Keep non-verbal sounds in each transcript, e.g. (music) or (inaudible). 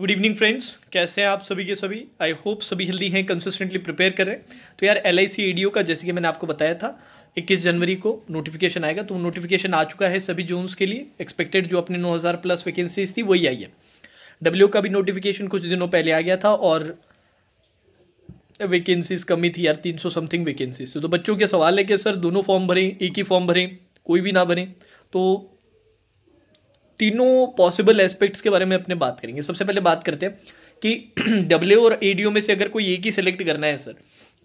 good evening friends कैसे हैं आप सभी के सभी आई होप सभी हेल्दी हैं कंसिस्टेंटली प्रिपेयर करें तो यार एल आई का जैसे कि मैंने आपको बताया था 21 जनवरी को नोटिफिकेशन आएगा तो नोटिफिकेशन आ चुका है सभी जोन्स के लिए एक्सपेक्टेड जो अपने 9000 प्लस वैकेंसीज थी वही आई है डब्ल्यू का भी नोटिफिकेशन कुछ दिनों पहले आ गया था और वैकेंसीज कमी थी यार तीन समथिंग वैकेंसीज तो बच्चों के सवाल है कि सर दोनों फॉर्म भरें एक ही फॉर्म भरें कोई भी ना भरें तो तीनों पॉसिबल एस्पेक्ट्स के बारे में अपने बात करेंगे सबसे पहले बात करते हैं कि डब्ल्यू (clears throat) और ए में से अगर कोई एक ही सिलेक्ट करना है सर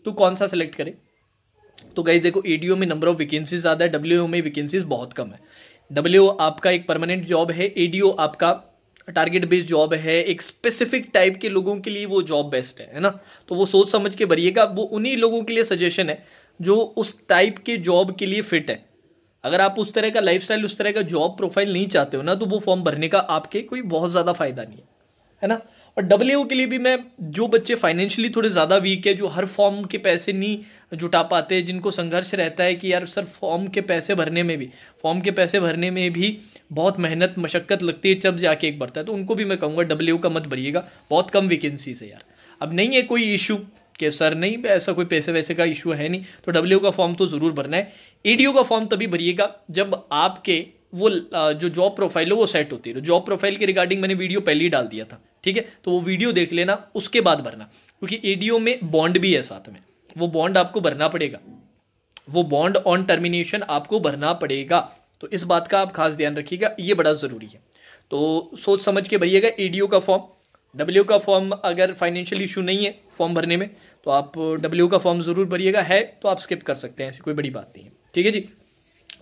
तो कौन सा सिलेक्ट करें तो गाइज देखो ए में नंबर ऑफ वैकेंसीज ज़्यादा है डब्ल्यू में वैकेंसीज बहुत कम है डब्ल्यू आपका एक परमानेंट जॉब है ए आपका टारगेट बेस्ड जॉब है एक स्पेसिफिक टाइप के लोगों के लिए वो जॉब बेस्ट है है ना तो वो सोच समझ के भरिएगा वो उन्हीं लोगों के लिए सजेशन है जो उस टाइप के जॉब के लिए फिट है अगर आप उस तरह का लाइफ उस तरह का जॉब प्रोफाइल नहीं चाहते हो ना तो वो फॉर्म भरने का आपके कोई बहुत ज़्यादा फायदा नहीं है है ना और डब्ल्यू के लिए भी मैं जो बच्चे फाइनेंशियली थोड़े ज़्यादा वीक है जो हर फॉर्म के पैसे नहीं जुटा पाते जिनको संघर्ष रहता है कि यार सर फॉर्म के पैसे भरने में भी फॉर्म के पैसे भरने में भी बहुत मेहनत मशक्क़त लगती है जब जाके एक बढ़ता है तो उनको भी मैं कहूँगा डब्ल्यू का मत भरिएगा बहुत कम वैकेंसीज है यार अब नहीं है कोई इशू कि सर नहीं ऐसा कोई पैसे वैसे का इशू है नहीं तो डब्ल्यू का फॉर्म तो ज़रूर भरना है ईडीओ का फॉर्म तभी भरिएगा जब आपके वो जो जॉब प्रोफाइल है वो सेट होती है जॉब तो प्रोफाइल के रिगार्डिंग मैंने वीडियो पहले ही डाल दिया था ठीक है तो वो वीडियो देख लेना उसके बाद भरना क्योंकि ए में बॉन्ड भी है साथ में वो बॉन्ड आपको भरना पड़ेगा वो बॉन्ड ऑन टर्मिनेशन आपको भरना पड़ेगा तो इस बात का आप खास ध्यान रखिएगा ये बड़ा ज़रूरी है तो सोच समझ के भरिएगा ए का फॉर्म डब्ल्यू का फॉर्म अगर फाइनेंशियल इशू नहीं है फॉर्म भरने में तो आप डब्ल्यू का फॉर्म ज़रूर भरिएगा है तो आप स्किप कर सकते हैं ऐसी कोई बड़ी बात नहीं है ठीक है जी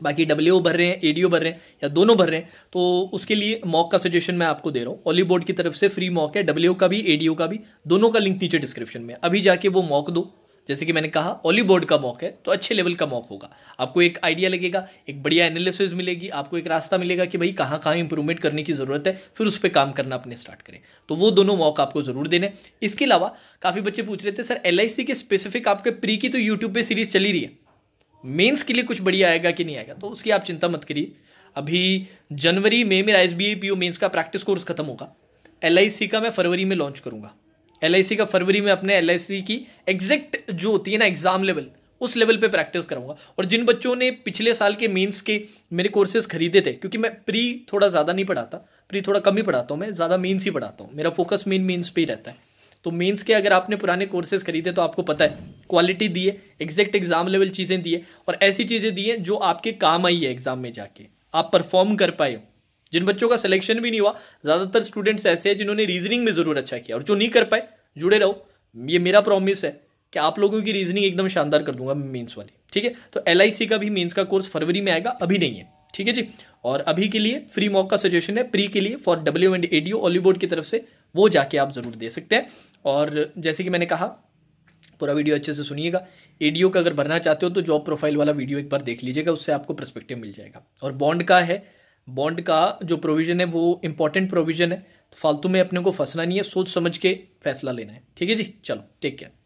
बाकी डब्ल्यू भर रहे हैं ए भर रहे हैं या दोनों भर रहे हैं तो उसके लिए मॉक का सजेशन मैं आपको दे रहा हूँ ऑली बोर्ड की तरफ से फ्री मॉक है डब्ल्यू का भी ए का भी दोनों का लिंक नीचे डिस्क्रिप्शन में अभी जाके वो मॉक दो जैसे कि मैंने कहा ओली बोर्ड का मॉक है तो अच्छे लेवल का मॉक होगा आपको एक आइडिया लगेगा एक बढ़िया एनालिसिस मिलेगी आपको एक रास्ता मिलेगा कि भाई कहाँ कहाँ इंप्रूवमेंट करने की ज़रूरत है फिर उस पर काम करना अपने स्टार्ट करें तो वो दोनों मॉक आपको ज़रूर देने इसके अलावा काफ़ी बच्चे पूछ रहे थे सर एल के स्पेसिफिक आपके प्री की तो यूट्यूब पर सीरीज़ चली रही है मेन्स के लिए कुछ बढ़िया आएगा कि नहीं आएगा तो उसकी आप चिंता मत करिए अभी जनवरी में मेरा एस बी का प्रैक्टिस कोर्स खत्म होगा एल का मैं फरवरी में लॉन्च करूँगा एल का फरवरी में अपने एल की एग्जैक्ट जो होती है ना एग्जाम लेवल उस लेवल पे प्रैक्टिस कराऊंगा और जिन बच्चों ने पिछले साल के मेंस के मेरे कोर्सेज खरीदे थे क्योंकि मैं प्री थोड़ा ज़्यादा नहीं पढ़ाता प्री थोड़ा कम ही पढ़ाता हूँ मैं ज़्यादा मेंस ही पढ़ाता हूँ मेरा फोकस मेन मेंस पे ही रहता है तो मेंस के अगर आपने पुराने कोर्सेज खरीदे तो आपको पता है क्वालिटी दी है एग्जैक्ट एग्जाम लेवल चीज़ें दी है और ऐसी चीज़ें दी हैं जो आपके काम आई है एग्जाम में जाके आप परफॉर्म कर पाए हो जिन बच्चों का सिलेक्शन भी नहीं हुआ ज़्यादातर स्टूडेंट्स ऐसे हैं जिन्होंने रीजनिंग में ज़रूर अच्छा किया और जो नहीं कर पाए जुड़े रहो ये मेरा प्रॉमिस है कि आप लोगों की रीजनिंग एकदम शानदार कर दूंगा मेन्स वाली ठीक है तो एल का भी मेन्स का कोर्स फरवरी में आएगा अभी नहीं है ठीक है जी और अभी के लिए फ्री मॉक का सजेशन है प्री के लिए for W and ADO board की तरफ से वो जाके आप ज़रूर दे सकते हैं और जैसे कि मैंने कहा पूरा वीडियो अच्छे से सुनिएगा एडीओ का अगर भरना चाहते हो तो जॉब प्रोफाइल वाला वीडियो एक बार देख लीजिएगा उससे आपको प्रस्पेक्टिव मिल जाएगा और बॉन्ड का है बॉन्ड का जो प्रोविजन है वो इंपॉर्टेंट प्रोविजन है तो फालतू में अपने को फंसना नहीं है सोच समझ के फैसला लेना है ठीक है जी चलो टेक केयर